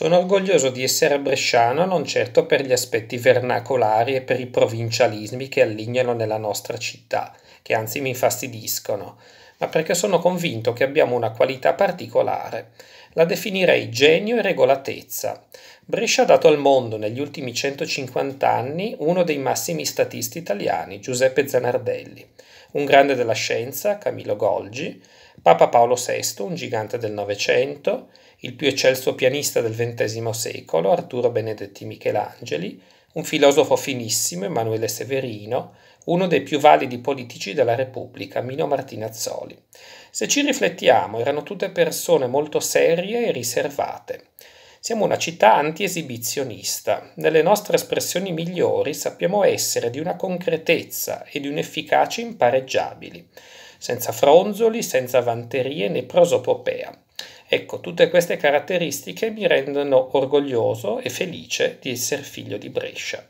Sono orgoglioso di essere bresciano, non certo per gli aspetti vernacolari e per i provincialismi che allignano nella nostra città, che anzi mi infastidiscono, ma perché sono convinto che abbiamo una qualità particolare. La definirei genio e regolatezza. Brescia ha dato al mondo negli ultimi 150 anni uno dei massimi statisti italiani, Giuseppe Zanardelli, un grande della scienza, Camillo Golgi, Papa Paolo VI, un gigante del Novecento, il più eccelso pianista del XX secolo, Arturo Benedetti Michelangeli, un filosofo finissimo, Emanuele Severino, uno dei più validi politici della Repubblica, Mino Martinazzoli. Se ci riflettiamo, erano tutte persone molto serie e riservate. Siamo una città anti-esibizionista. Nelle nostre espressioni migliori sappiamo essere di una concretezza e di un'efficacia impareggiabili, senza fronzoli, senza vanterie né prosopopea. Ecco, tutte queste caratteristiche mi rendono orgoglioso e felice di essere figlio di Brescia.